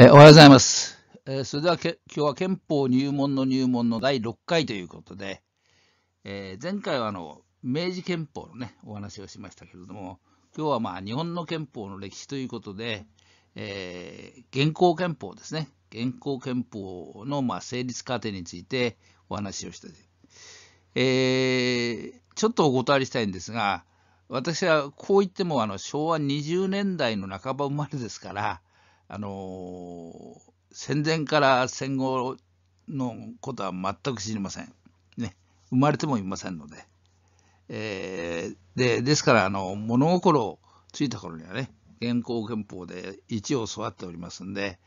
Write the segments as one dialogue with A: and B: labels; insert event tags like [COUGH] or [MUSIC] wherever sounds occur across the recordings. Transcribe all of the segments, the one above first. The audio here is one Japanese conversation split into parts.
A: えおはようございます。えそれではけ今日は憲法入門の入門の第6回ということで、えー、前回はあの明治憲法のねお話をしましたけれども今日はまあ日本の憲法の歴史ということで、えー、現行憲法ですね現行憲法のまあ成立過程についてお話をした、えー、ちょっとお断りしたいんですが私はこう言ってもあの昭和20年代の半ば生まれですからあの戦前から戦後のことは全く知りません。ね、生まれてもいませんので。えー、でですからあの物心をついた頃にはね現行憲法で一を育っておりますんで、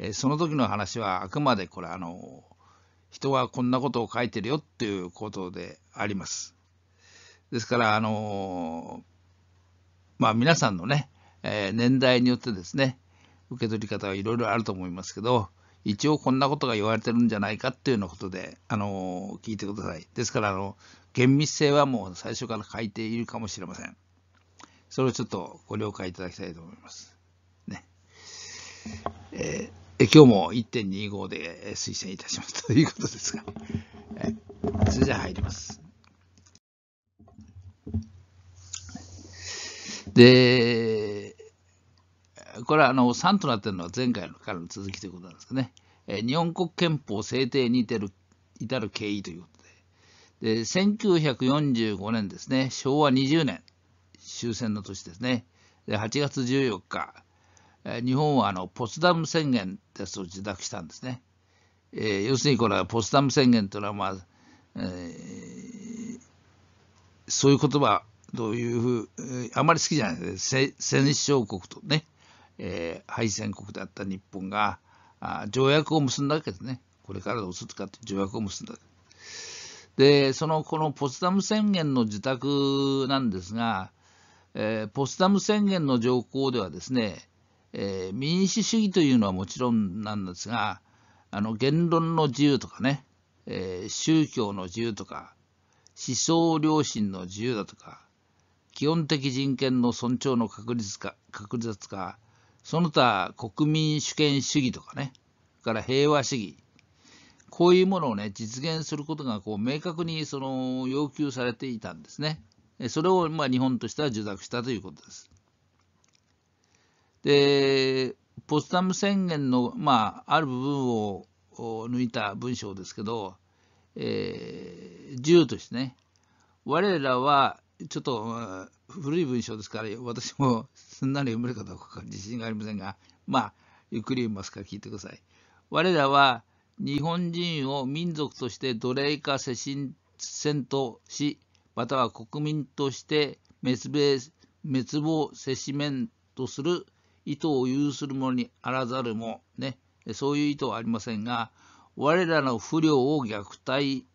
A: えー、その時の話はあくまでこれあの人はこんなことを書いてるよっていうことであります。ですからあのまあ皆さんのね、えー、年代によってですね、受け取り方はいろいろあると思いますけど、一応こんなことが言われてるんじゃないかっていうようなことで、あの聞いてください。ですから、あの、厳密性はもう最初から書いているかもしれません。それをちょっとご了解いただきたいと思います。ね。えー、今日も1.25で推薦いたします [LAUGHS] ということですが、えー、それじゃあ入ります。で、これはあの3となっているのは前回からの続きということなんですね。えー、日本国憲法制定に至る至る経緯ということでで、1945年ですね、昭和20年、終戦の年ですね、で8月14日、えー、日本はあのポツダム宣言でつを受諾したんですね。えー、要するにこれはポツダム宣言というのは、まあえー、そういう言葉ういうふう、あまり好きじゃないですね、戦勝国とね。えー、敗戦国であった日本があ条約を結んだわけですね。これからどうするかって条約を結んだ。で、そのこのポツダム宣言の自宅なんですが、えー、ポツダム宣言の条項ではですね、えー、民主主義というのはもちろんなんですが、あの言論の自由とかね、えー、宗教の自由とか、思想良心の自由だとか、基本的人権の尊重の確立化、確立化、その他国民主権主義とかね、から平和主義、こういうものをね、実現することがこう明確にその要求されていたんですね。それをまあ日本としては受諾したということです。で、ポツダム宣言の、まあ、ある部分を抜いた文章ですけど、えー、1としてね、我らはちょっと、古い文章ですから私もすんなり読めるかどうか [LAUGHS] 自信がありませんがまあゆっくり読みますから聞いてください。我らは日本人を民族として奴隷化せし神戦としまたは国民として滅米滅亡せしめんとする意図を有する者にあらざるもねそういう意図はありませんが我らの不良を虐待、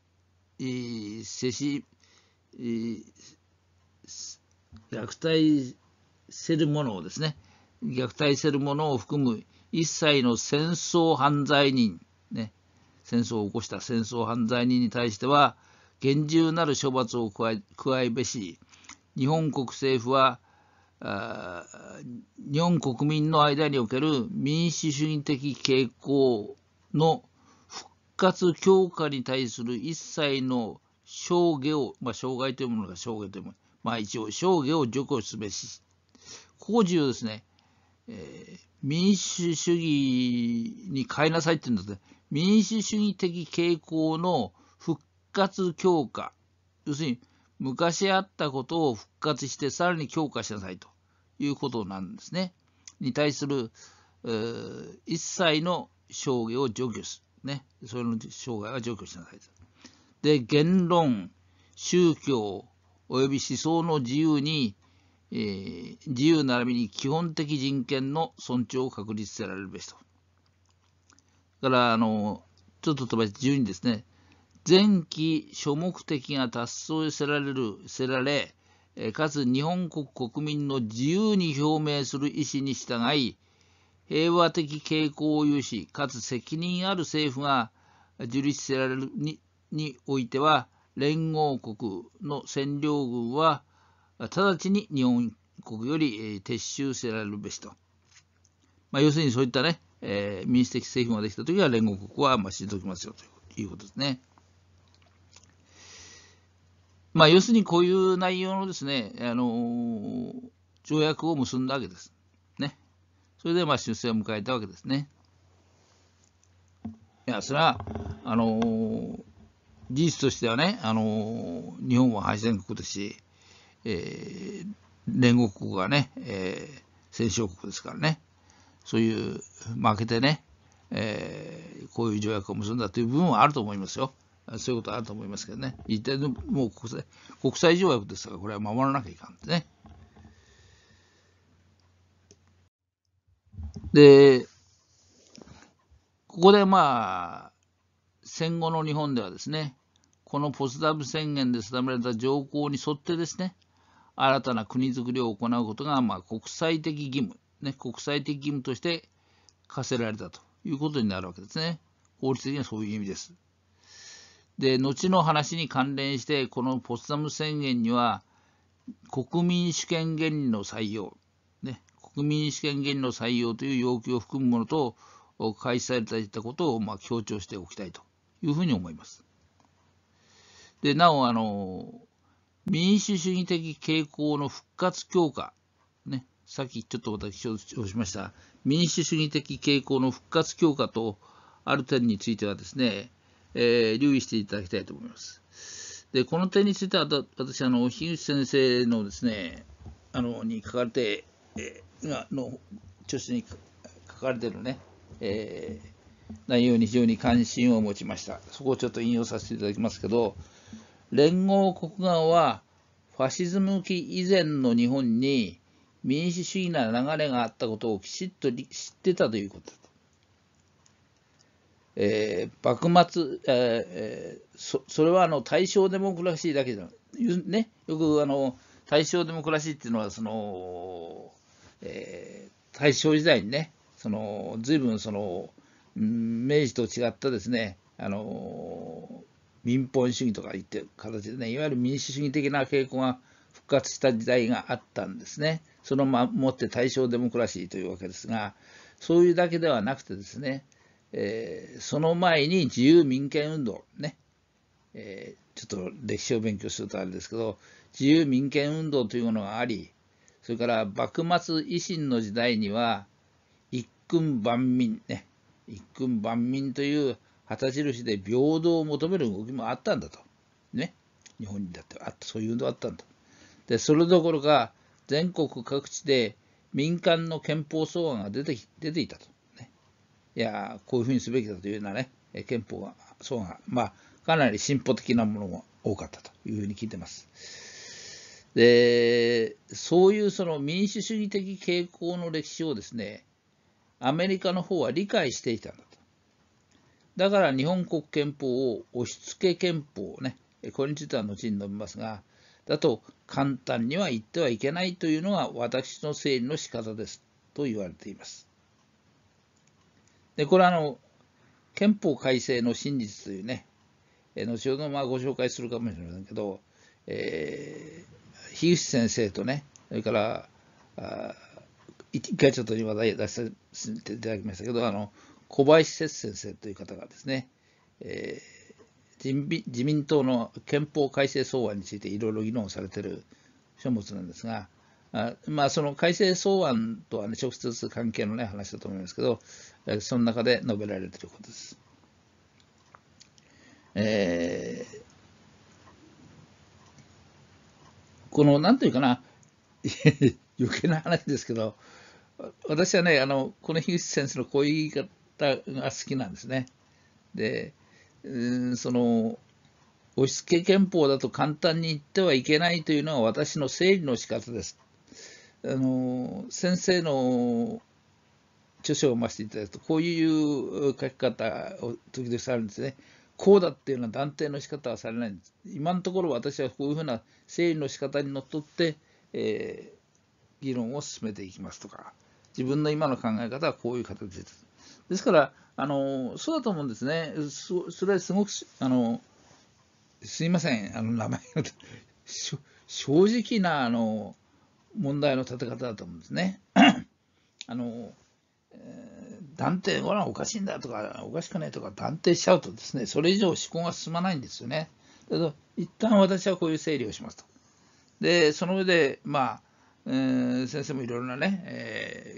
A: えー、せし、えー虐待せるものをですね、虐待せるものを含む一切の戦争犯罪人、ね、戦争を起こした戦争犯罪人に対しては、厳重なる処罰を加え加えべし、日本国政府はあ、日本国民の間における民主主義的傾向の復活強化に対する一切の障害を、まあ、障害というものが障害というものまあ、一応証言を除去すべしここ重要ですね、えー、民主主義に変えなさいって言うんですね民主主義的傾向の復活強化要するに昔あったことを復活してさらに強化しなさいということなんですねに対する、えー、一切の証言を除去する、ね、それの障害は除去しなさいで言論宗教及び思想の自由に、えー、自由並びに基本的人権の尊重を確立せられるべしと。だから、あの、ちょっと飛ばして自由にですね。前期諸目的が達成せられる、せられ、かつ日本国国民の自由に表明する意思に従い、平和的傾向を有し、かつ責任ある政府が樹立せられるににおいては、連合国の占領軍は直ちに日本国より撤収せられるべしと、まあ、要するにそういったね、えー、民主的政府ができたときは連合国はまあ退きますよということですね。まあ、要するにこういう内容のですね、あのー、条約を結んだわけです。ね、それでまあ終戦を迎えたわけですね。いや、それは、あのー事実としてはね、あの日本は敗戦国ですし、えー、連合国がね、えー、戦勝国ですからね、そういう負けてね、えー、こういう条約を結んだという部分はあると思いますよ。そういうことはあると思いますけどね。一体のもう国際国際条約ですから、これは守らなきゃいかんってね。で、ここでまあ、戦後の日本ではですね、このポツダム宣言で定められた条項に沿ってですね、新たな国づくりを行うことが、まあ、国際的義務、ね、国際的義務として課せられたということになるわけですね。法律的にはそういう意味です。で、後の話に関連して、このポツダム宣言には、国民主権原理の採用、ね、国民主権原理の採用という要求を含むものと、開始されいたことをまあ強調しておきたいというふうに思います。でなおあの民主主義的傾向の復活強化、ね、さっきちょっと私をしました民主主義的傾向の復活強化とある点についてはですね、えー、留意していただきたいと思います。でこの点については私あの樋口先生のですねあのに書かれて、えー、の著書に書かれてるね、えー内容に非常に関心を持ちました。そこをちょっと引用させていただきますけど、連合国側はファシズム期以前の日本に民主主義な流れがあったことをきちっと知ってたということだと。えー、幕末、えー、そそれはあの大正デモクラシーだけじゃない、ね、よくあの大正デモクラシーっていうのはその、えー、大正時代にね、その随分その明治と違ったですね、あの民本主義とか言ってる形でね、いわゆる民主主義的な傾向が復活した時代があったんですね。そのまもって大正デモクラシーというわけですが、そういうだけではなくてですね、えー、その前に自由民権運動ね、えー、ちょっと歴史を勉強するとあれですけど、自由民権運動というものがあり、それから幕末維新の時代には、一君万民ね、一君万民という旗印で平等を求める動きもあったんだと。ね。日本にだってあそういうのあったんだ。で、それどころか、全国各地で民間の憲法草案が出て出ていたと、ね。いや、こういうふうにすべきだというようなね、憲法草案が、まあ、かなり進歩的なものも多かったというふうに聞いてます。で、そういうその民主主義的傾向の歴史をですね、アメリカの方は理解していたんだと。だから日本国憲法を押し付け憲法をね、これについては後に述べますが、だと簡単には言ってはいけないというのが私の整理の仕方ですと言われています。で、これはあの、憲法改正の真実というね、後ほどまあご紹介するかもしれませんけど、えー、樋口先生とね、それから、一回ちょっと話題出させていただきましたけど、あの、小林節先生という方がですね、えー、自民党の憲法改正草案についていろいろ議論されている書物なんですが、あまあ、その改正草案とは、ね、直接関係のね、話だと思いますけど、その中で述べられていることです。えー、この、なんというかな、[LAUGHS] 余計な話ですけど、私はねあのこの樋口先生のこういう言い方が好きなんですね。で、うん、その押し付け憲法だと簡単に言ってはいけないというのは私の整理の仕方です。あの先生の著書を読ませていただくとこういう書き方を時々されるんですね。こうだっていうのは断定の仕方はされないんです。今のところ私はこういうふうな整理の仕方にのっとって、えー、議論を進めていきますとか。自分の今の考え方はこういう形です。ですから、あのそうだと思うんですね。それはすごくあのすいません、あの名前が [LAUGHS] 正直なあの問題の立て方だと思うんですね。[CLEARS THROAT] あの断定、ほら、おかしいんだとか、おかしくないとか断定しちゃうとですね、それ以上思考が進まないんですよね。だけど、一旦私はこういう整理をしますと。で、その上で、まあ、え先生もいろいろなね、え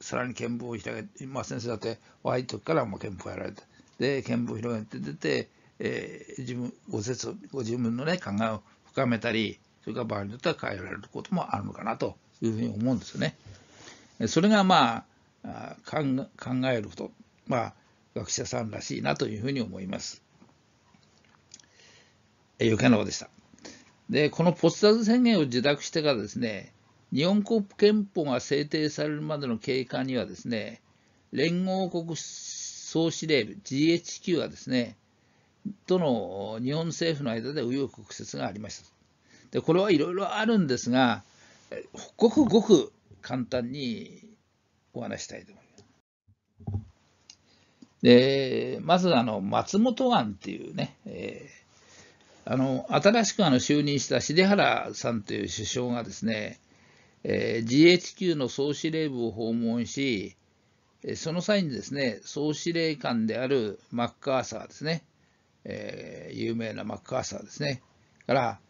A: ー、さらに見聞を広げて、まあ、先生だって若い時からも見聞をやられてで見聞を広げて出て、えー、自分ご説ご自分の、ね、考えを深めたりそれから場合によっては変えられることもあるのかなというふうに思うんですよね。それがまあ考えること、まあ、学者さんらしいなというふうに思います。余計なことでした。で、このポツダズ宣言を受諾してからですね、日本国憲法が制定されるまでの経過にはですね、連合国総司令部 GHQ はですね、との日本政府の間で紆余曲折がありました。でこれはいろいろあるんですが、ごくごく簡単にお話したいと思います。でまずあの松本案っていうね、えー、あの新しくあの就任した重原さんという首相がですねえー、GHQ の総司令部を訪問し、その際にですね、総司令官であるマッカーサーですね、えー、有名なマッカーサーですね、か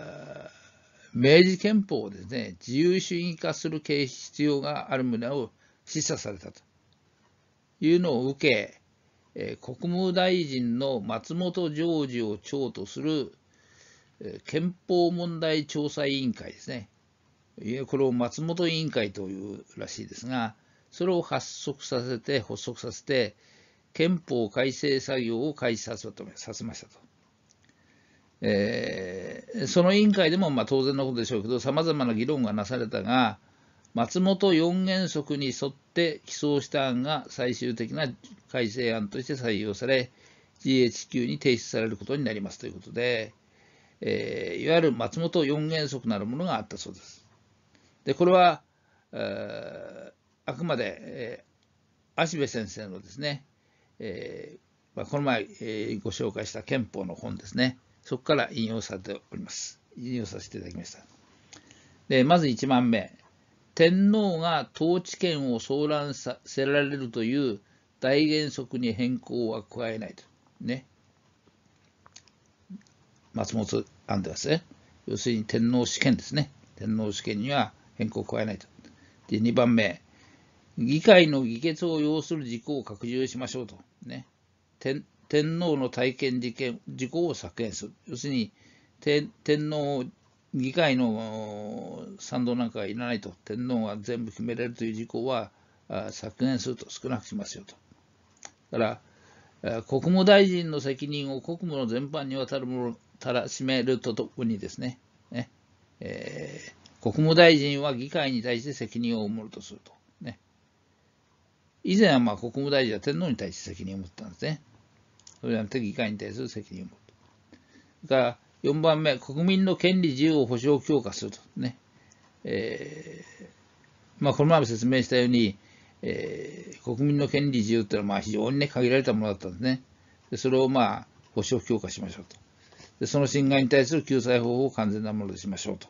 A: ら、明治憲法をですね、自由主義化する必要がある旨を示唆されたというのを受け、国務大臣の松本常時を長とする憲法問題調査委員会ですね。これを松本委員会というらしいですが、それを発足させて、発足させて、憲法改正作業を開始させさせましたと。
B: え
A: ー、その委員会でもまあ当然のことでしょうけど、さまざまな議論がなされたが、松本四原則に沿って起草した案が最終的な改正案として採用され、GHQ に提出されることになりますということで、えー、いわゆる松本四原則なるものがあったそうです。でこれは、えー、あくまで、えー、芦部先生のですね、えーまあ、この前、えー、ご紹介した憲法の本ですね、そこから引用されております。引用させていただきました。でまず1番目、天皇が統治権を騒乱させられるという大原則に変更は加えないと。ね。松本案ではですね、要するに天皇試験ですね。天皇試験には変更を加えないと。で、2番目、議会の議決を要する事項を拡充しましょうと。ね、天天皇の体験事件事項を削減する。要するに、天皇議会の賛同なんかはいらないと、天皇が全部決めれるという事項は削減すると、少なくしますよと。だから、国務大臣の責任を国務の全般にわたるものたらしめるとともにですね、ねえー、国務大臣は議会に対して責任を負うとすると。ね、以前はまあ国務大臣は天皇に対して責任を持ったんですね。それじゃなくて議会に対する責任を持れから4番目、国民の権利自由を保障強化すると。ねえーまあ、この前も説明したように、えー、国民の権利自由というのはまあ非常に、ね、限られたものだったんですね。でそれをまあ保障強化しましょうと。でその侵害に対する救済方法を完全なものでしましょうと。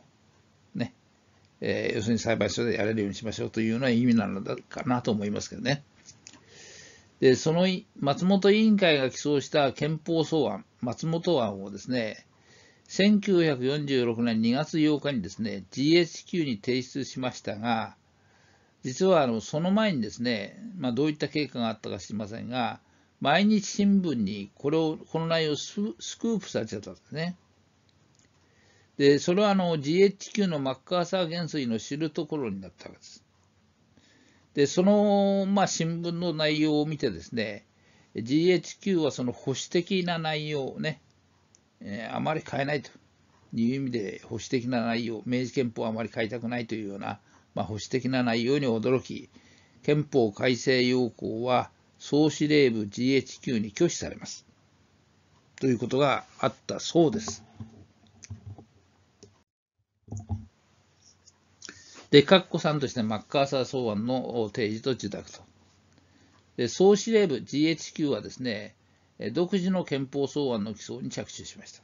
A: えー、要するに栽培所でやれるようにしましょうというような意味なのだかなと思いますけどね。で、その松本委員会が起草した憲法草案、松本案をですね、1946年2月8日にですね、GHQ に提出しましたが、実はあのその前にですね、まあ、どういった経過があったか知りませんが、毎日新聞にこれをこの内容をスクープされちゃったんですね。で、それはあの GHQ のマッカーサー元帥の知るところになったわけです。で、その、まあ、新聞の内容を見てですね、GHQ はその保守的な内容をね、えー、あまり変えないという意味で保守的な内容、明治憲法はあまり変えたくないというような、まあ、保守的な内容に驚き、憲法改正要項は総司令部 GHQ に拒否されます。ということがあったそうです。で、括弧3としてマッカーサー草案の提示と受諾と。で、総司令部 GHQ はですね、独自の憲法草案の基礎に着手しました。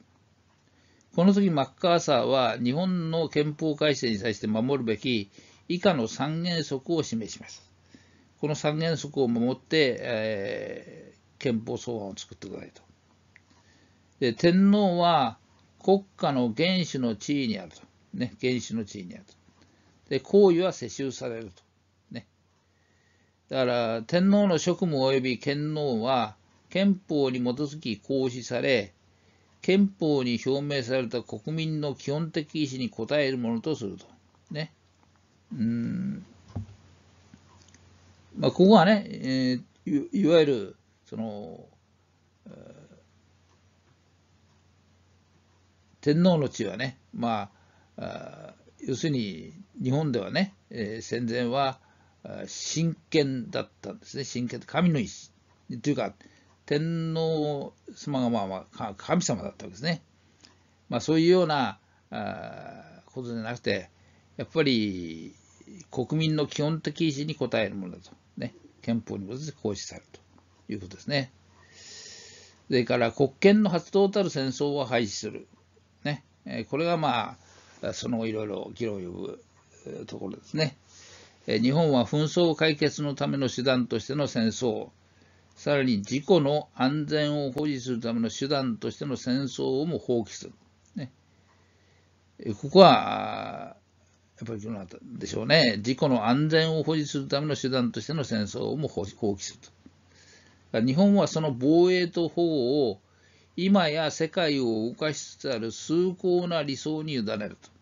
A: この時マッカーサーは日本の憲法改正に際して守るべき以下の三原則を示しました。この三原則を守って、えー、憲法草案を作ってくださいと。で天皇は国家の元首の地位にあると。ね、原始の地位にある。で、皇位は世襲されると。ね。だから、天皇の職務及び権能は、憲法に基づき行使され、憲法に表明された国民の基本的意思に応えるものとすると。ね。うん。まあ、ここはね、えー、いわゆる、その、天皇の地はね、まあ、あ要するに日本ではね、えー、戦前は神権だったんですね神権神の意志というか天皇様がまあまあ神様だったわけですね、まあ、そういうようなことじゃなくてやっぱり国民の基本的意志に応えるものだと、ね、憲法に基づいて行使されるということですね。それから国権の発動たる戦争を廃止する、ね、これがまあそのいろいろ議論を呼ぶところですね。日本は紛争解決のための手段としての戦争、さらに自己の安全を保持するための手段としての戦争をも放棄する。ね、ここは、やっぱりどなたでしょうね。自己の安全を保持するための手段としての戦争をも放棄すると。日本はその防衛と保護を今や世界を動かしつつある崇高な理想に委ねると。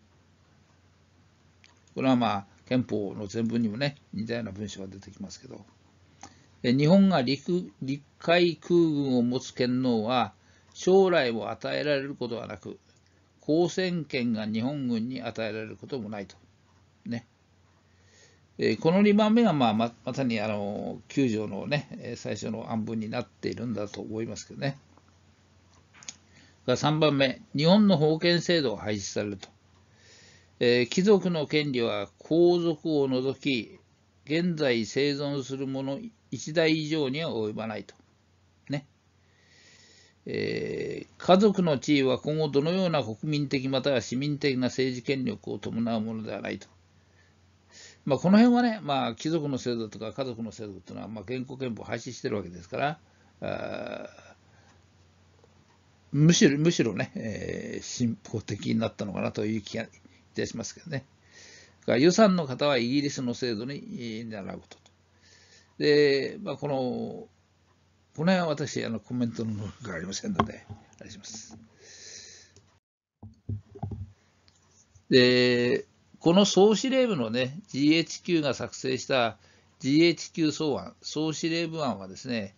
A: これはまあ憲法の全文にもね似たような文章が出てきますけど日本が陸陸海空軍を持つ権能は将来を与えられることはなく交戦権が日本軍に与えられることもないと。ねこの2番目が、まあ、ままさにあの9条の、ね、最初の案文になっているんだと思いますけどね。3番目、日本の封建制度が廃止されると。えー、貴族の権利は皇族を除き、現在生存する者1代以上には及ばないと。ね。えー、家族の地位は今後どのような国民的または市民的な政治権力を伴うものではないと。まあ、この辺はね、まあ、貴族の制度とか家族の制度というのは、まあ、現行憲法を廃止してるわけですから、むしろむしろね、えー、進歩的になったのかなという気が出しますけどね。が予算の方はイギリスの制度に習うことと。で、まあ、この、この辺は私、あのコメントの能力がありませんので、あいします。で、この総司令部のね、GHQ が作成した GHQ 総案、総司令部案はですね、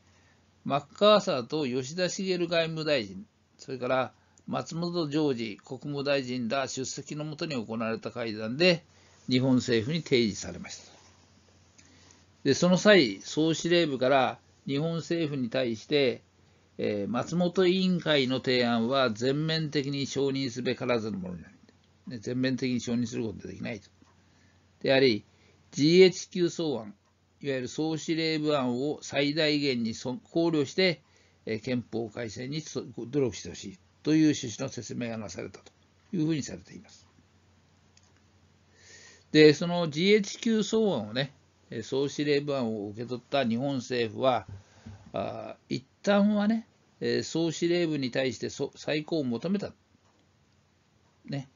A: マッカーサーと吉田茂外務大臣、それから松本常時国務大臣ら出席のもとに行われた会談で日本政府に提示されましたでその際総司令部から日本政府に対して、えー、松本委員会の提案は全面的に承認すべからずのものになる、ね、全面的に承認することはできないとであり GHQ 草案いわゆる総司令部案を最大限に考慮して憲法改正に努力してほしいという趣旨の説明がなされたというふうにされています。で、その GHQ 草案をね、総司令部案を受け取った日本政府は、あ一旦はね、総司令部に対して再考を求めた。ね、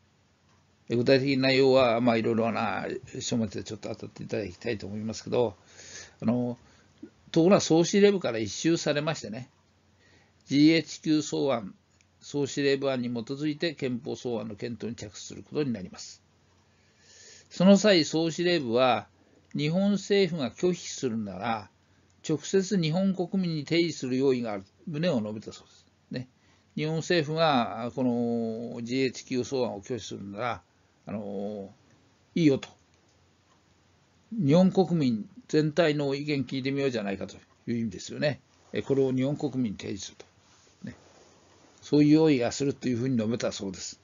A: 具体的な内容は、まあ、いろいろな書物でちょっと当たっていただきたいと思いますけど、あのところが総司令部から一周されましてね、GHQ 草案総司令部案に基づいて憲法草案の検討に着手することになります。その際、総司令部は、日本政府が拒否するなら、直接日本国民に提示する用意がある旨を述べたそうです。ね、日本政府がこの GHQ 草案を拒否するなら、あのいいよと。日本国民全体の意見聞いてみようじゃないかという意味ですよね。これを日本国民に提示すると。そういう用意がするというふうに述べたそうです。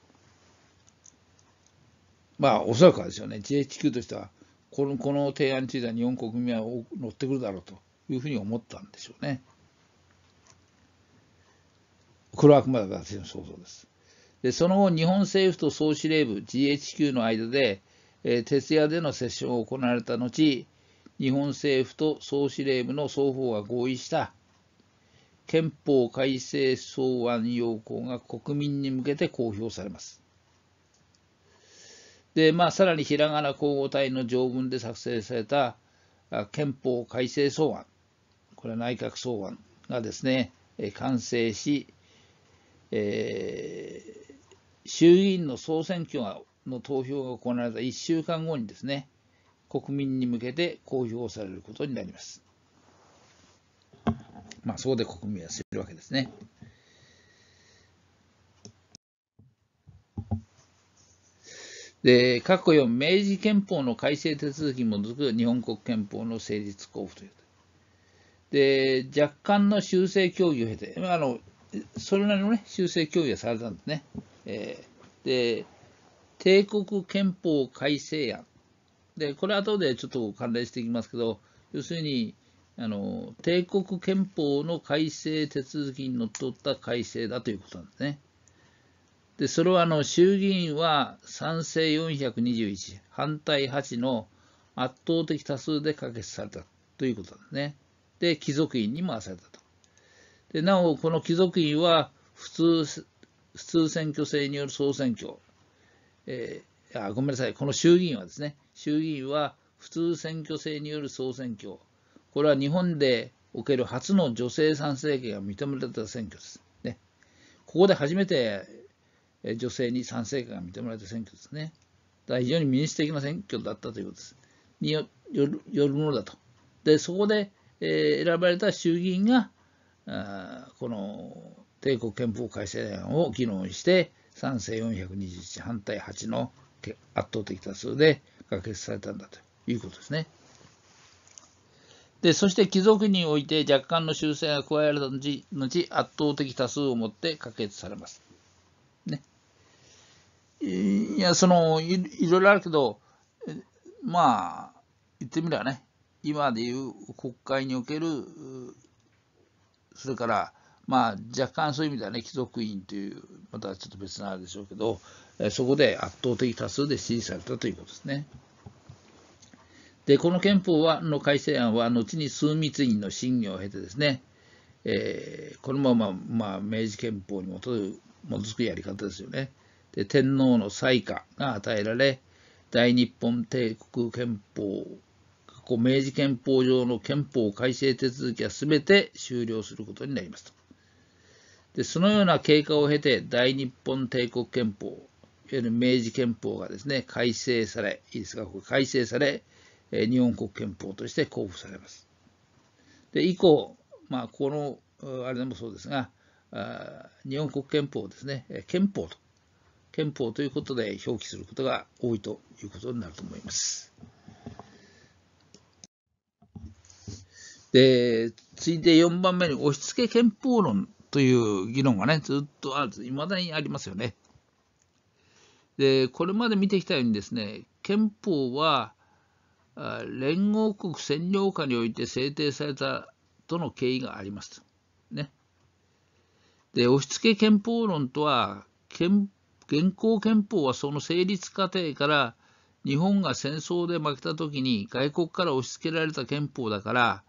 A: まあ、おそらくはですよね、GHQ としては、このこの提案については日本国民は乗ってくるだろうというふうに思ったんでしょうね。これはあくまで私の想像です。でその後、日本政府と総司令部 GHQ の間で、えー、徹夜でのセッションを行われた後、日本政府と総司令部の双方が合意した憲法改正草案要項が国民に向けて公表されます。で、まあ、さらにひらがな交互体の条文で作成された憲法改正草案、これは内閣草案がですね、完成し、えー、衆議院の総選挙の投票が行われた1週間後にですね、国民に向けて公表されることになります。まあ、そこで国民は知るわけですね。で、過去4、明治憲法の改正手続きに基づく日本国憲法の成立交付という。で、若干の修正協議を経て、あのそれなりの、ね、修正協議がされたんですね。えー、で、帝国憲法改正案。で、これ後でちょっと関連していきますけど、要するに、あの帝国憲法の改正手続きにのっとった改正だということなんですね。でそれはあの衆議院は賛成421、反対8の圧倒的多数で可決されたということなんですね。で、貴族院に回されたと。でなお、この貴族院は普通普通選挙制による総選挙、えー、あごめんなさい、この衆議院はですね、衆議院は普通選挙制による総選挙、これは日本でおける初の女性参政権が認められた選挙です。ね、ここで初めて女性に参政権が認められた選挙ですね。だから非常に民主的な選挙だったということです。によるものだと。で、そこで、え選ばれた衆議院が、あこの帝国憲法改正案を議論して、賛成421、反対8の圧倒的多数で可決されたんだということですね。で、そして貴族において若干の修正が加えられた後、圧倒的多数をもって可決されます。ね。いや、そのい、いろいろあるけど、まあ、言ってみればね、今でいう国会における、それから、まあ、若干そういう意味ではね、貴族院という、またちょっと別なあれでしょうけど、そこで圧倒的多数で支持されたということですね。で、この憲法はの改正案は、後に枢密院の審議を経てですね、えー、このまま、まあ、明治憲法に基づくやり方ですよね。で、天皇の裁可が与えられ、大日本帝国憲法、明治憲法上の憲法改正手続きはすべて終了することになりますと。で、そのような経過を経て、大日本帝国憲法、いわゆる明治憲法がですね、改正され、いいですか、こ改正され、日本国憲法として公布されます。で以降、まあ、このあれでもそうですが、日本国憲法ですね、憲法と、憲法ということで表記することが多いということになると思います。で、次いで4番目に押し付け憲法論という議論がね、ずっとある、いまだにありますよね。で、これまで見てきたようにですね、憲法は連合国占領下において制定されたとの経緯がありますね。で、押し付け憲法論とは、現行憲法はその成立過程から日本が戦争で負けた時に外国から押し付けられた憲法だから、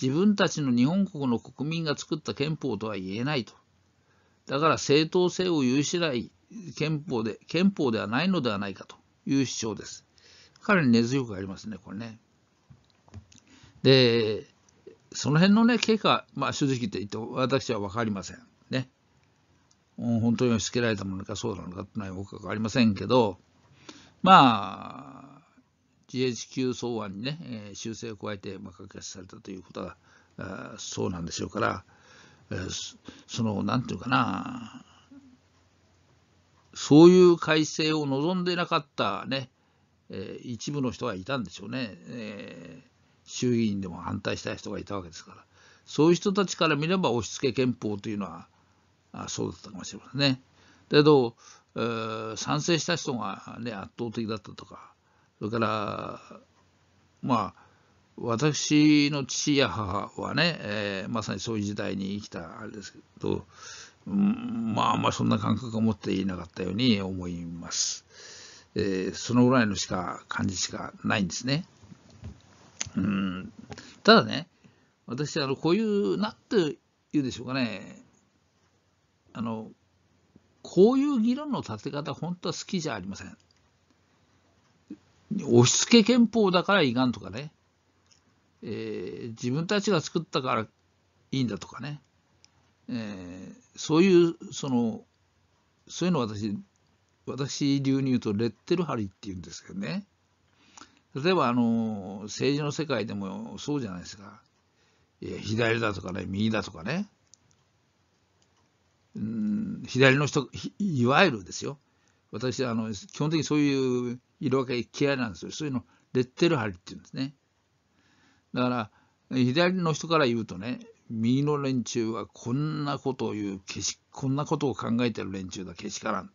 A: 自分たちの日本国の国民が作った憲法とは言えないと。だから正当性を有しない憲法で、憲法ではないのではないかという主張です。かなり根強くありますね、これね。で、その辺のね、経過、まあ、正直言って言って私は分かりません。ね。本当に押し付けられたものかそうなのかってのはよく分かりませんけど、まあ、GHQ 草案にね、え修正を加えて、まあ、可決されたということはあそうなんでしょうから、その、なんていうかな、そういう改正を望んでなかったね、えー、一部の人がいたんでしょうね、えー、衆議院でも反対した人がいたわけですから、そういう人たちから見れば押し付け憲法というのはあそうだったかもしれませんね。だけど、えー、賛成した人が、ね、圧倒的だったとか、それから、まあ、私の父や母はね、えー、まさにそういう時代に生きたあれですけど、うん、まああんまりそんな感覚を持っていなかったように思います。えー、そのぐらいのしか感じしかないんですね。うんただね、私、あのこういう、なんて言うでしょうかね、あのこういう議論の立て方、本当は好きじゃありません。押し付け憲法だからいかんとかね、えー、自分たちが作ったからいいんだとかね、えー、そういう、その、そういうの私、私流に言うとレッテル貼りっていうんですけどね例えばあの政治の世界でもそうじゃないですか左だとかね右だとかねうん左の人いわゆるですよ私はあの基本的にそういう色分け嫌いなんですよそういうのレッテル貼りっていうんですねだから左の人から言うとね右の連中はこんなことを言うけしこんなことを考えてる連中だけしからん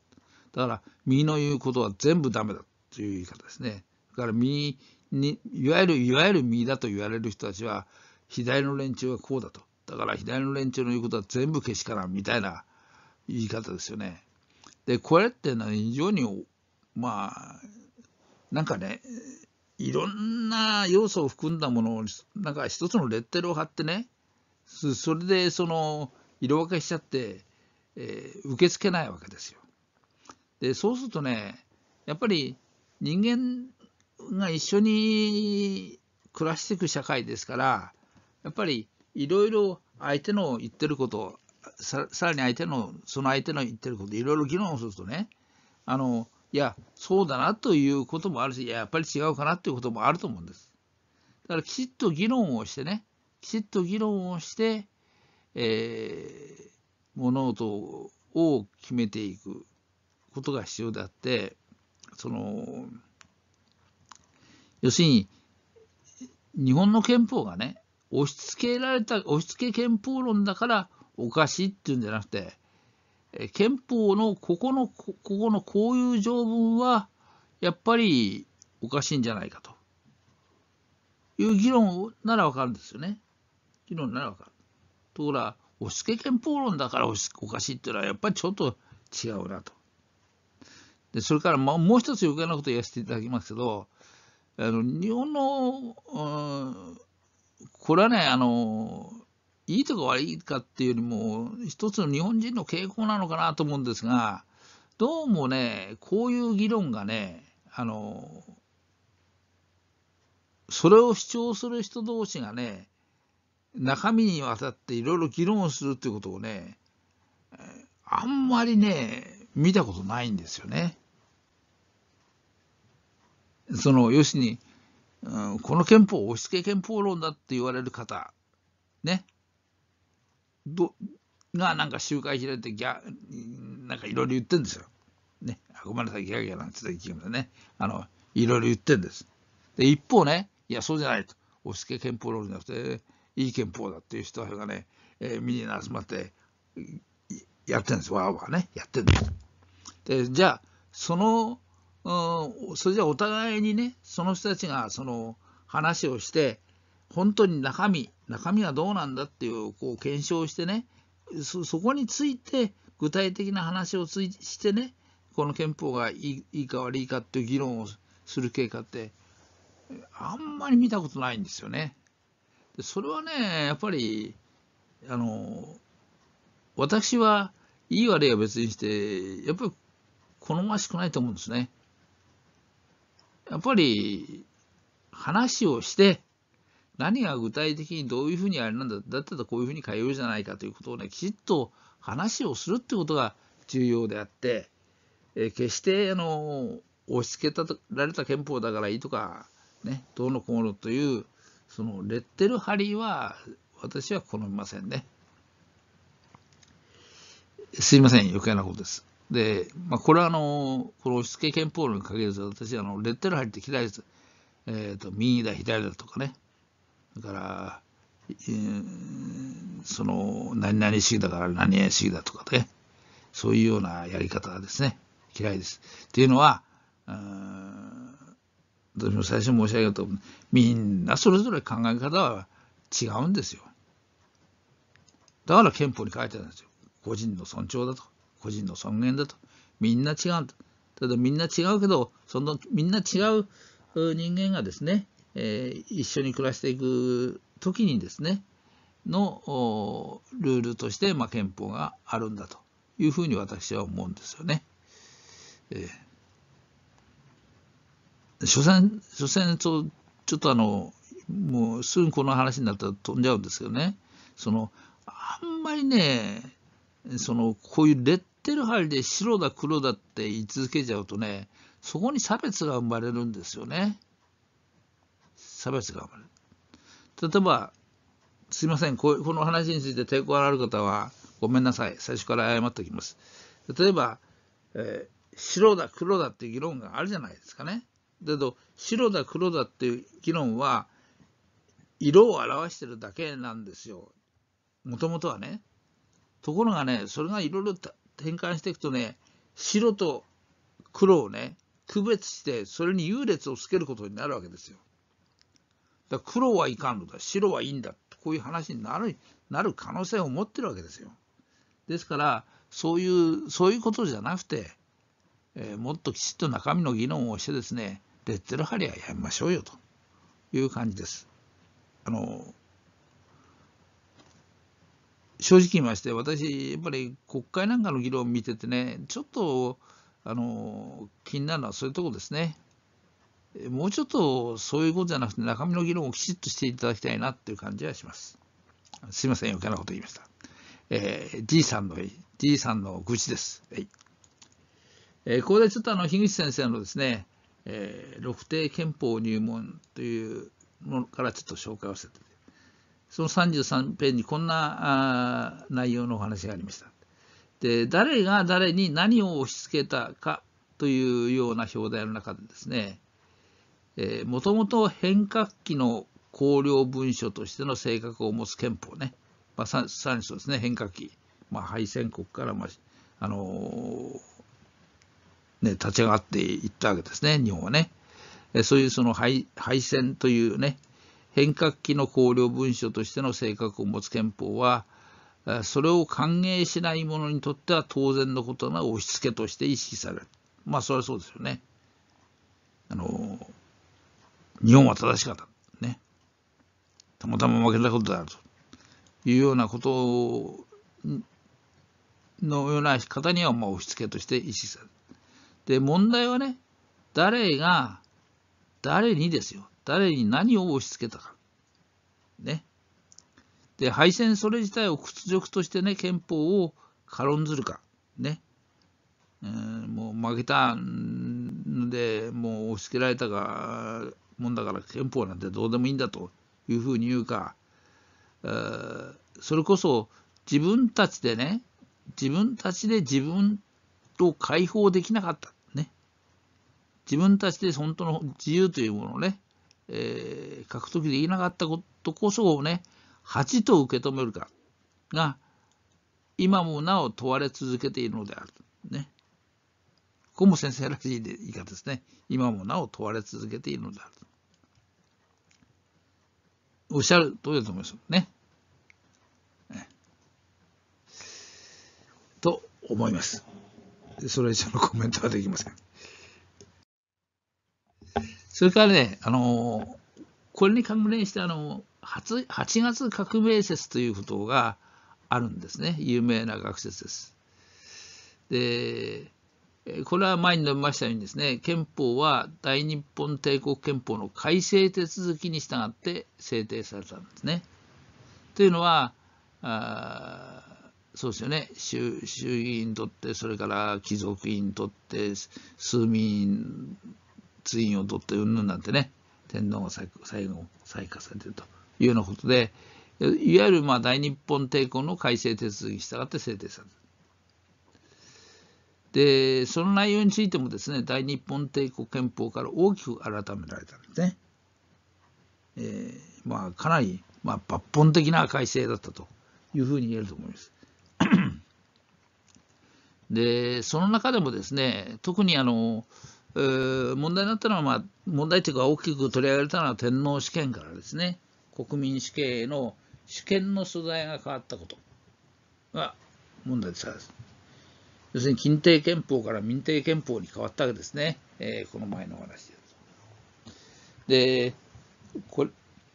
A: だから、右の言うことは全部ダメだという言い方ですね。だから右に、いわゆる、いわゆる右だと言われる人たちは、左の連中はこうだと。だから左の連中の言うことは全部けしからんみたいな言い方ですよね。で、これってのは非常に、まあ、なんかね、いろんな要素を含んだものを、なんか一つのレッテルを貼ってね、それでその色分けしちゃって、えー、受け付けないわけですよ。でそうするとねやっぱり人間が一緒に暮らしていく社会ですからやっぱりいろいろ相手の言ってることささらに相手のその相手の言ってることいろいろ議論をするとねあのいやそうだなということもあるしやっぱり違うかなということもあると思うんです。だからきちっと議論をしてねきちっと議論をして、えー、物事を決めていくことが必要であって、その、要するに、日本の憲法がね、押し付けられた、押し付け憲法論だからおかしいっていうんじゃなくて、憲法のここの、ここのこういう条文は、やっぱりおかしいんじゃないかと。いう議論ならわかるんですよね。議論ならわかる。ところが、押し付け憲法論だからおかしいっていうのは、やっぱりちょっと違うなと。でそれからもう一つ余計なこと言わせていただきますけどあの日本の、うん、これはねあのいいとか悪いかっていうよりも一つの日本人の傾向なのかなと思うんですがどうもねこういう議論がねあのそれを主張する人同士がね中身にわたっていろいろ議論するっていうことをねあんまりね見たことないんですよね。その、要するに、うん、この憲法、押し付け憲法論だって言われる方、ね、どがなんか集会開いてギャ、なんかいろいろ言ってるんですよ。ね、あごめんなさい、ギャギャなんて言ってますね。あの、いろいろ言ってるんです。で、一方ね、いや、そうじゃないと。押し付け憲法論じゃなくて、いい憲法だっていう人がね、えー、みんな集まって、やってるんです。わーわーね、やってるんです。で、じゃあ、そのうん、それじゃあお互いにねその人たちがその話をして本当に中身中身はどうなんだっていうこう検証してねそこについて具体的な話をついしてねこの憲法がいいいいか悪いかっていう議論をする経過ってあんまり見たことないんですよね。でそれはねやっぱりあの私はいい悪いは別にしてやっぱり好ましくないと思うんですね。やっぱり話をして、何が具体的にどういうふうにあれなんだ、だったらこういうふうに変えようじゃないかということをね、きちっと話をするってことが重要であって、え決してあの押し付けられた憲法だからいいとか、ね、どうのこうのという、そのレッテル張りは私は好みませんね。すいません、余計なことです。で、まあ、これはあの、この押し付け憲法に限らず、私、あの、レッテル入って嫌いです。えっ、ー、と、右だ、左だとかね。だから、えー、その、何々主義だから何々主義だとかね。そういうようなやり方ですね。嫌いです。っていうのは、私も最初申し上げたとみんなそれぞれ考え方は違うんですよ。だから憲法に書いてあるんですよ。個人の尊重だと。個人の尊厳だと。みんな違うんだ。ただみんな違うけど、そのみんな違う人間がですね、えー、一緒に暮らしていく時にですね、のルールとして、まあ、憲法があるんだというふうに私は思うんですよね。えー、所詮、所詮と、ちょっとあの、もうすぐこの話になったら飛んじゃうんですけどね、その、あんまりね、その、こういう劣ってる針で白だ黒だって言い続けちゃうとねそこに差別が生まれるんですよね差別が生まれる例えばすいませんここの話について抵抗がある方はごめんなさい最初から謝っておきます例えば、えー、白だ黒だっていう議論があるじゃないですかねだけど白だ黒だっていう議論は色を表してるだけなんですよもともとはねところがねそれがいろいろ転換していくとね、白と黒をね、区別して、それに優劣をつけることになるわけですよ。だから黒はいかんのだ、白はいいんだ、こういう話になる、なる可能性を持ってるわけですよ。ですから、そういう、そういうことじゃなくて、えー、もっときちっと中身の議論をしてですね、レッテル貼りはやめましょうよという感じです。あの正直言いまして、私、やっぱり国会なんかの議論を見ててね、ちょっとあの気になるのはそういうとこですね。もうちょっとそういうことじゃなくて、中身の議論をきちっとしていただきたいなっていう感じはします。すいません、余計なこと言いました。えー、G さんの、G さんの愚痴です。はいえー、ここでちょっとあの樋口先生のですね、えー、六定憲法入門というものからちょっと紹介をさせてその33ページにこんな内容のお話がありました。で誰が誰に何を押し付けたかというような表題の中でですね、えもともと変革期の公領文書としての性格を持つ憲法ね、まあ、3章ですね、変革期、まあ、敗戦国から、まああのー、ね、立ち上がっていったわけですね、日本はね。そういうその敗敗戦というね、変革期の綱領文書としての性格を持つ憲法はそれを歓迎しない者にとっては当然のことが押し付けとして意識されるまあそれはそうですよねあの日本は正しかったねたまたま負けたことであるというようなことのような方にはまあ押し付けとして意識されるで問題はね誰が誰にですよ誰に何を押し付けたか。ね。で、敗戦それ自体を屈辱としてね、憲法を軽んずるか。ね。えー、もう負けたんで、もう押し付けられたが、もんだから憲法なんてどうでもいいんだというふうに言うか、えー、それこそ自分たちでね、自分たちで自分と解放できなかった。ね。自分たちで本当の自由というものをね、えー、書く時で言えなかったことこそをね8と受け止めるかが今もなお問われ続けているのである。ね、ここも先生らしい言い方ですね。今もなお問われ続けているのである。おっしゃる通りだと思います
B: ね。ね。
A: と思います。それ以上のコメントはできません。それからね、あのー、これに関連してあのー、8, 月革命説ということがあるんですね。有名な学説です。で、これは前に述べましたようにですね、憲法は大日本帝国憲法の改正手続きに従って制定されたんですね。というのは、あそうですよね衆、衆議院にとって、それから貴族院にとって、数民ツインを取ってうんぬんなんてね、天皇が最後、再下されているというようなことで、いわゆるまあ大日本帝国の改正手続きに従って制定された。で、その内容についてもですね、大日本帝国憲法から大きく改められたんですね。えー、まあ、かなり、まあ、抜本的な改正だったというふうに言えると思います。で、その中でもですね、特にあの、え問題になったのは、まあ、問題というか大きく取り上げられたのは天皇試験からですね、国民主権への主権の素材が変わったことが問題でした。要するに、近定憲法から民定憲法に変わったわけですね、えー、この前の話ででこれ、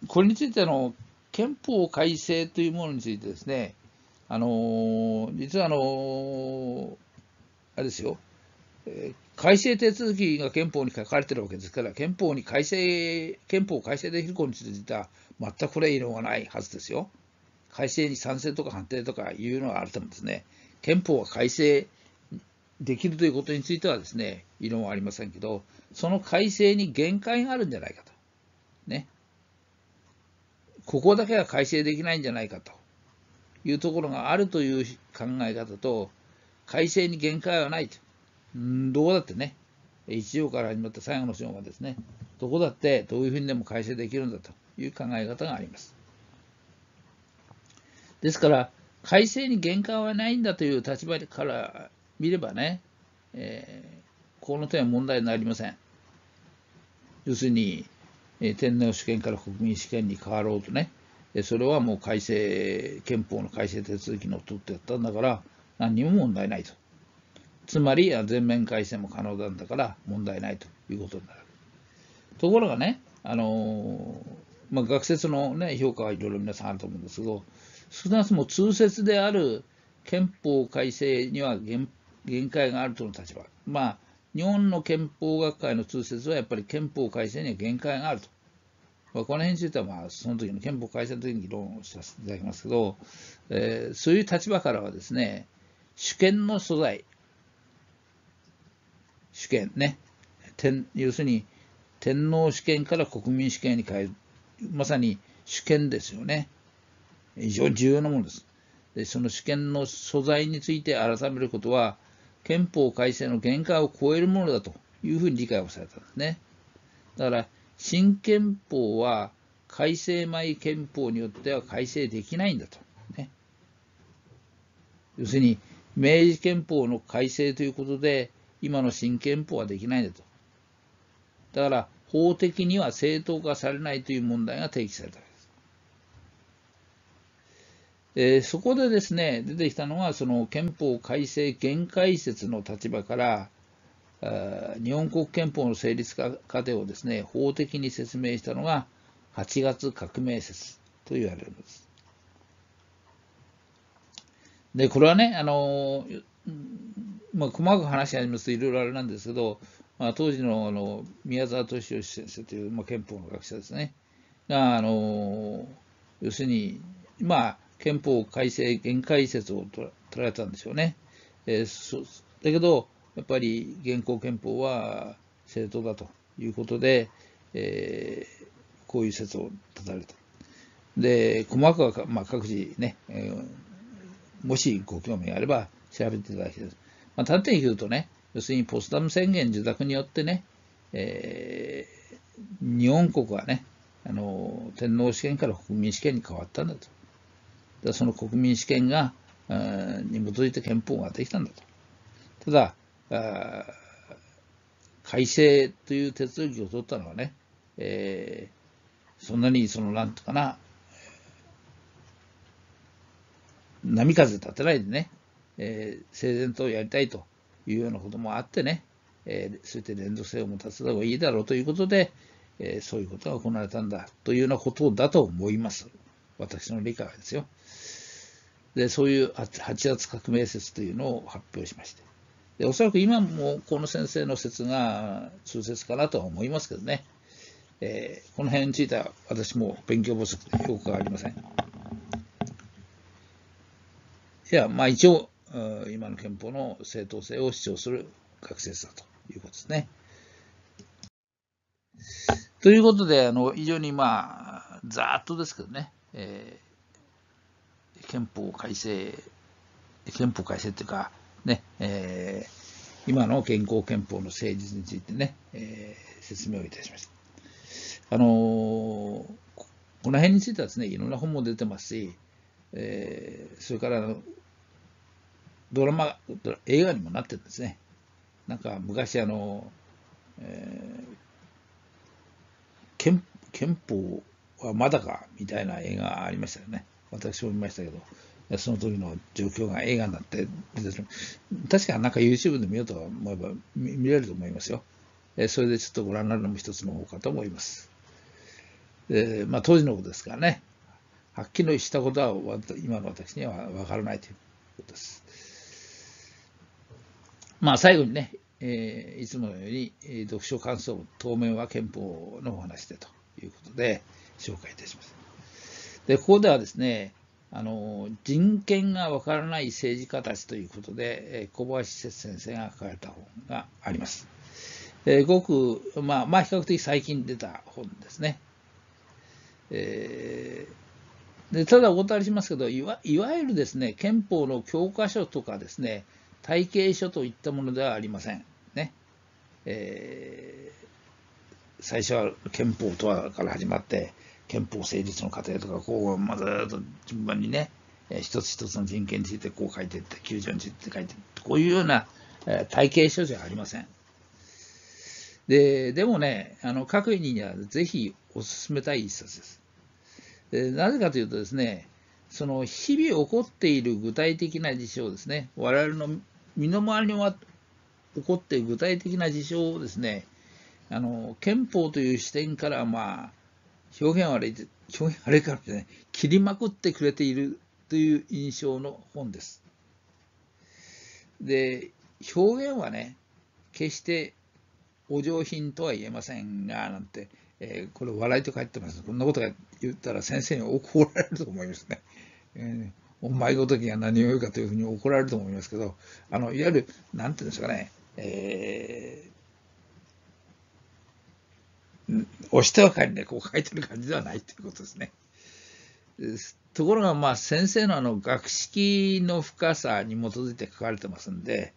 A: これについての憲法改正というものについてですね、あのー、実はあのー、あれですよ、改正手続きが憲法に書かれているわけですから、憲法に改正、憲法を改正できることについては、全くこれ異論はないはずですよ。改正に賛成とか反対とかいうのはあるともですね、憲法は改正できるということについてはですね、異論はありませんけど、その改正に限界があるんじゃないかと。ね。ここだけは改正できないんじゃないかというところがあるという考え方と、改正に限界はないと。どこだってね、一条から始まって最後の章までですね、どこだってどういうふうにでも改正できるんだという考え方があります。ですから、改正に限界はないんだという立場から見ればね、えー、この点は問題になりません。要するに、えー、天皇主権から国民主権に変わろうとね、それはもう改正、憲法の改正手続きのとってやったんだから、何にも問題ないと。つまり全面改正も可能なんだから問題ないということになる。ところがね、あのまあ、学説の、ね、評価はいろいろ皆さんあると思うんですけど、少なくとも通説である憲法改正には限界があるとの立場。まあ日本の憲法学会の通説はやっぱり憲法改正には限界があると。まあ、この辺については、まあ、その時の憲法改正の時に議論をさせていただきますけど、えー、そういう立場からはですね、主権の素材、主権ね、天要するに天皇主権から国民主権に変える、まさに主権ですよね。非常に重要なものです。でその主権の素材について改めることは、憲法改正の限界を超えるものだというふうに理解をされたんですね。だから、新憲法は改正前憲法によっては改正できないんだと。ね、要するに、明治憲法の改正ということで、今の新憲法はできないんだと。だから、法的には正当化されないという問題が提起されたわけです。えー、そこでですね、出てきたのが、その憲法改正限界説の立場から、日本国憲法の成立過程をですね、法的に説明したのが、8月革命説と言われるんです。で、これはね、あのまあ、細かく話し始めますといろいろあれなんですけど、まあ、当時のあの宮沢俊義先生という、まあ、憲法の学者ですねがあの要するに、まあ、憲法改正限界説をられたんでしょうね、えー、そだけどやっぱり現行憲法は正当だということで、えー、こういう説を立たれた。で、細かく、まあ、各自ね、えー、もしご興味があれば調べていただきたいです。まあ、端に言うとね、要するにポツダム宣言受諾によってね、えー、日本国はね、あの天皇試験から国民主権に変わったんだと。だその国民主権が、に基づいて憲法ができたんだと。ただ、改正という手続きを取ったのはね、えー、そんなにその、なんとかな、波風立てないでね、えー、整然とやりたいというようなこともあってね、えー、そうやって連続性を持たせた方がいいだろうということで、えー、そういうことが行われたんだというようなことだと思います。私の理解はですよ。で、そういう8月革命説というのを発表しまして。で、おそらく今もこの先生の説が通説かなとは思いますけどね。えー、この辺については私も勉強不足で評価がありません。いや、まあ一応、今の憲法の正当性を主張する学説だということですね。ということで、あの非常にまあ、ざっとですけどね、えー、憲法改正、憲法改正というか、ね、えー、今の現行憲法の成立についてね、えー、説明をいたしました。あのー、この辺についてはですね、いろんな本も出てますし、えー、それからあのドラマ、映画にもなってるんですね。なんか昔あの、えー、憲憲法はまだかみたいな映画ありましたよね。私も見ましたけど、その時の状況が映画になって確かなんか YouTube で見ようと思えば見れると思いますよ。それでちょっとご覧になるのも一つの方かと思います。えー、まあ、当時のことですからね、はっきりしたことは今の私には分からないということです。まあ、最後にね、えー、いつものように、え読書感想文、当面は憲法のお話でということで紹介いたします。で、ここではですね、あの人権がわからない政治家たちということで、え小林節先生が書かれた本があります。えー、ごく、まあ、まあ、比較的最近出た本ですね。えー、でただお断りしますけどいわ、いわゆるですね、憲法の教科書とかですね、体系書といったものではありません。ね。えー、最初は憲法とはから始まって、憲法成立の過程とか、こう、まずっと順番にね、え一つ一つの人権についてこう書いていって、9助について書いていって、こういうような、え体系書じゃありません。で、でもね、あの、各位にはぜひお勧めたい一冊です。でなぜかというとですね、その日々起こっている具体的な事象ですね、我々の身の回りに起こっている具体的な事象をですね、あの憲法という視点から、まあ、表現悪い、表現悪いからですね。切りまくってくれているという印象の本です。で、表現はね、決してお上品とは言えませんが、なんて、えー、これ笑いと書いてます。こんなことが言ったら先生に怒られると思いますね。えーお前ごときが何を言うかというふうに怒られると思いますけど、あのいわゆる、なんていうんですかね、えー、押してばかりでこう書いてる感じではないということですね。ところが、まあ、先生のあの学識の深さに基づいて書かれてますんで、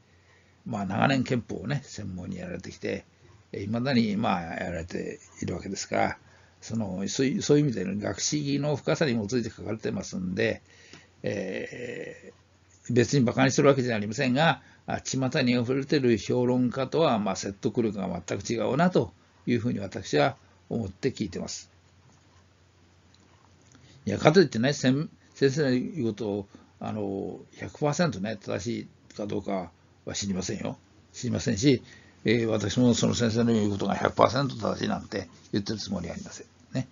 A: まあ、長年憲法をね、専門にやられてきて、いまだにまあやられているわけですから、そのそういう意味での学識の深さに基づいて書かれてますんで、えー、別に馬鹿にするわけじゃありませんが、巷に溢れてる評論家とは、まあ、説得力が全く違うなというふうに私は思って聞いてます。いや、かといってね、先生の言うことを、あの、100%ね、正しいかどうかは知りませんよ。知りませんし、えー、私もその先生の言うことが100%正しいなんて言ってるつもりはありません。ね。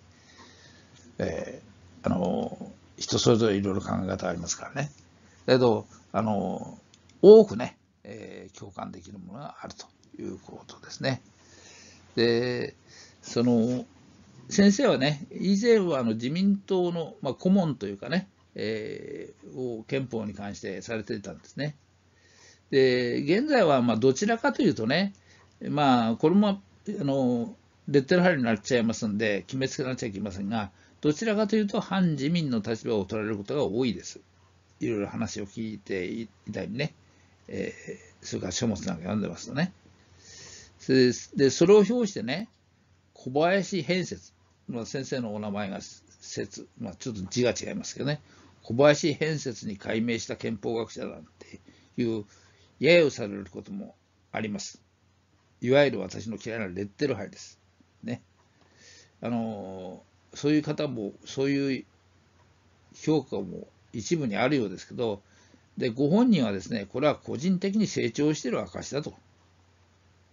A: えー、あの、人それぞれいろいろ考え方ありますからね。だけど、あの、多くね、えー、共感できるものがあるということですね。で、その、先生はね、以前はあの自民党の、まあ、顧問というかね、えー、を憲法に関してされていたんですね。で、現在はまどちらかというとね、まあ、これもあのレッテル貼りになっちゃいますんで、決めつけなれちゃいけませんが、どちらかというと反自民の立場を取られることが多いです。いろいろ話を聞いていたりね、えー、それから書物なんか読んでますとね。で、それを表してね、小林変説、まあ、先生のお名前が説、まあ、ちょっと字が違いますけどね、小林変説に改名した憲法学者なんていう、揶揄されることもあります。いわゆる私の嫌いなレッテル杯です。ね。あのーそういう方も、そういう評価も一部にあるようですけど、で、ご本人はですね、これは個人的に成長している証だと。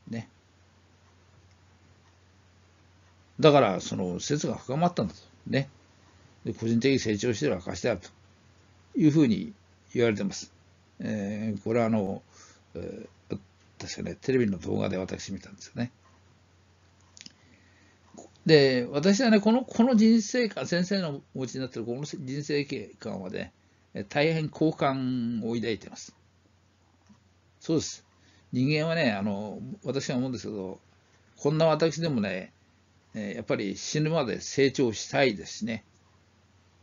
A: ね。だから、その説が深まったんだと。ね。で個人的に成長している証であるというふうに言われてます。えー、これはあの、えー、確かね、テレビの動画で私見たんですよね。で、私はね、この、この人生観、先生のお持ちになっているこの人生観はね、大変好感を抱いています。そうです。人間はね、あの、私は思うんですけど、こんな私でもね、やっぱり死ぬまで成長したいですね。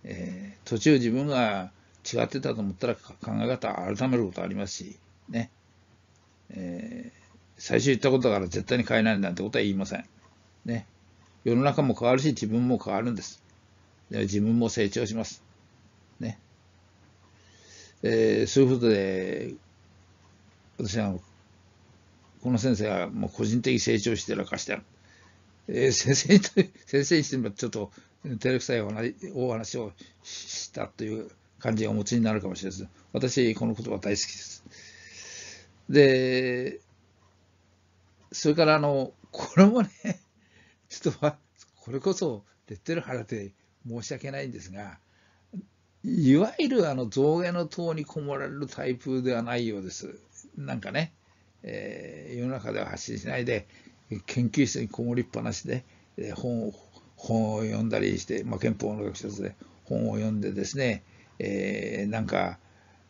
A: えー、途中自分が違ってたと思ったら考え方改めることありますし、ね。えー、最初言ったことだから絶対に変えないなんてことは言いません。ね。世の中も変わるし、自分も変わるんです。自分も成長します。ね。えー、そういうことで、私は、この先生はもう個人的成長してらかしてある。えー、先生に、先生にしてもちょっと照れくさいお話をしたという感じがお持ちになるかもしれません。私、この言葉大好きです。で、それからあの、これもね人はこれこそレッテル貼られて申し訳ないんですが、いわゆるあの象牙の塔にこもられるタイプではないようです。なんかね、えー、世の中では発信しないで、研究室にこもりっぱなしで、えー、本を本を読んだりして、まあ、憲法の学者で本を読んでですね、えー、なんか、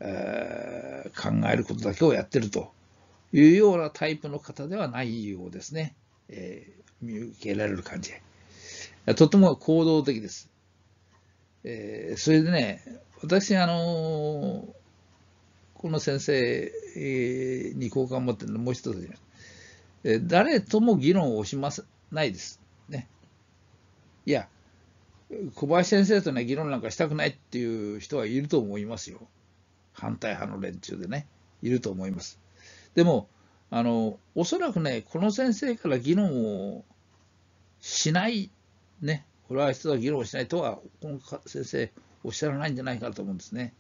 A: えー、考えることだけをやってるというようなタイプの方ではないようですね。えー、見受けられる感じ。とても行動的です。えー、それでね、私、あのー、この先生、に好感を持ってるのもう一つえー、誰とも議論をしますないです。ね。いや、小林先生とね、議論なんかしたくないっていう人はいると思いますよ。反対派の連中でね、いると思います。でも、あのおそらくね、この先生から議論をしない、ね、これは人は議論しないとは、この先生、おっしゃらないんじゃないかと思うんですね。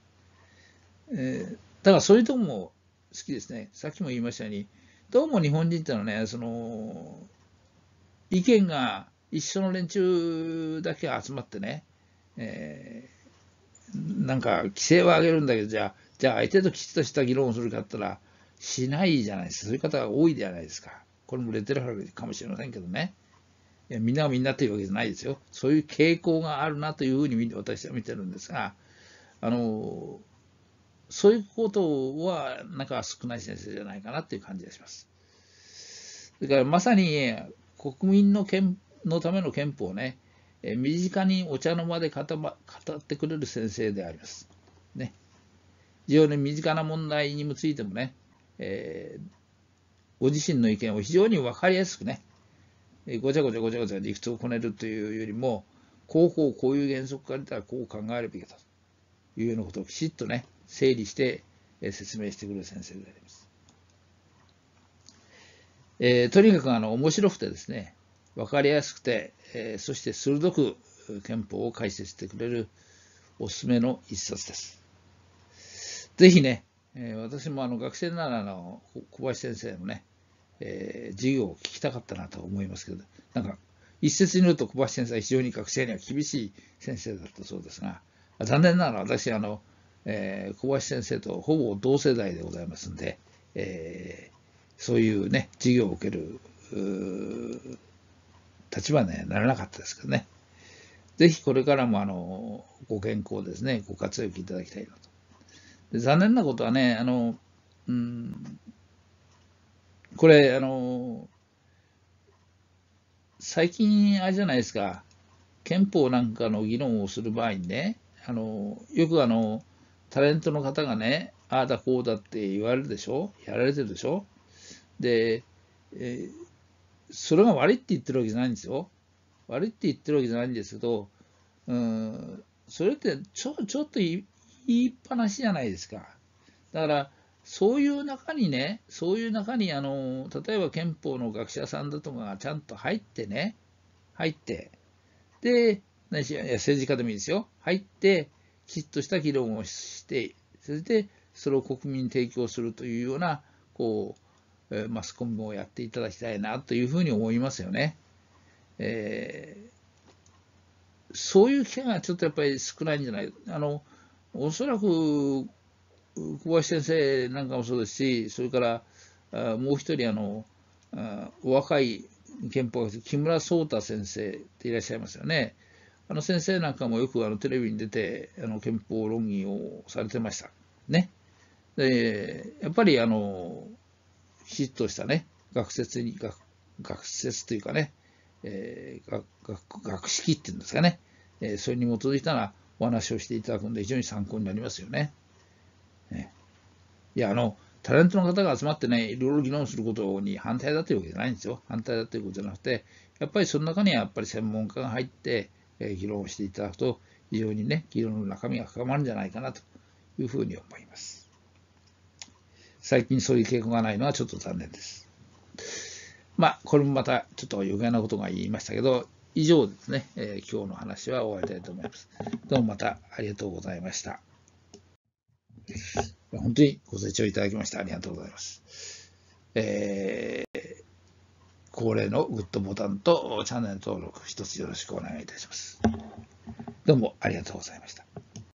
A: えー、だからそういうとこも好きですね。さっきも言いましたように、どうも日本人ってのはね、その意見が一緒の連中だけ集まってね、えー、なんか規制は上げるんだけど、じゃあ、じゃあ相手ときちっとした議論をするかってったら、しないじゃないですか。そういう方が多いではないですか。これもレテルハルかもしれませんけどね。いやみんながみんなというわけじゃないですよ。そういう傾向があるなというふうに私は見てるんですが、あの、そういうことはなんか少ない先生じゃないかなという感じがします。それからまさに国民の憲のための憲法をね、身近にお茶の間で語ってくれる先生であります。ね。非常に身近な問題にもついてもね、えー、ご自身の意見を非常に分かりやすくね、ごちゃごちゃごちゃごちゃ理屈をこねるというよりも、こうこうこういう原則から出たらこう考えるべきだというようなことをきちっとね、整理して説明してくれる先生であります。えー、とにかくあの面白くてですね、分かりやすくて、えー、そして鋭く憲法を解説してくれるおすすめの一冊です。ぜひね、え私もあの学生ならの小林先生のね、えー、授業を聞きたかったなと思いますけど、なんか一説によると小林先生は非常に学生には厳しい先生だったそうですが、残念ながら私、あの、えー、小林先生とほぼ同世代でございますんで、えー、そういうね、授業を受ける立場にはならなかったですけどね。ぜひこれからもあのご健康ですね、ご活躍いただきたいなと。残念なことはね、あの、うん、これ、あの、最近、あれじゃないですか、憲法なんかの議論をする場合にね、あのよくあのタレントの方がね、ああだこうだって言われるでしょ、やられてるでしょ。で、えー、それが悪いって言ってるわけじゃないんですよ。悪いって言ってるわけじゃないんですけど、うん、それってちょちょっとい言いっぱなしじゃないですか。だからそういう中にね、そういう中にあの例えば憲法の学者さんだとかがちゃんと入ってね、入って、で、い政治家でもいいですよ、入って、きちっとした議論をして、それでそれを国民に提供するというような、こう、えマスコミをやっていただきたいなというふうに思いますよね。えー、そういう機会がちょっとやっぱり少ないんじゃないあのおそらく小林先生なんかもそうですし、それからもう一人あの、お若い憲法学者、木村壮太先生っていらっしゃいますよね。あの先生なんかもよくあのテレビに出てあの憲法論議をされてました。ね。で、やっぱりあの、きちっとしたね、学説に、学学説というかね、えー、学学識っていうんですかね、えー、それに基づいたらお話をしていただくので非常に参考になりますよね。いや、あの、タレントの方が集まってね、いろいろ議論することに反対だというわけじゃないんですよ。反対だということじゃなくて、やっぱりその中にはやっぱり専門家が入って、え議論をしていただくと、非常にね、議論の中身が深まるんじゃないかなというふうに思います。最近そういう傾向がないのはちょっと残念です。まあ、これもまたちょっと余計なことが言いましたけど、以上ですね、えー、今日の話は終わりたいと思います。どうもまたありがとうございました。本当にご清聴いただきましてありがとうございます。えー、恒例のグッドボタンとチャンネル登録一つよろしくお願いいたします。どうもありがとうございました。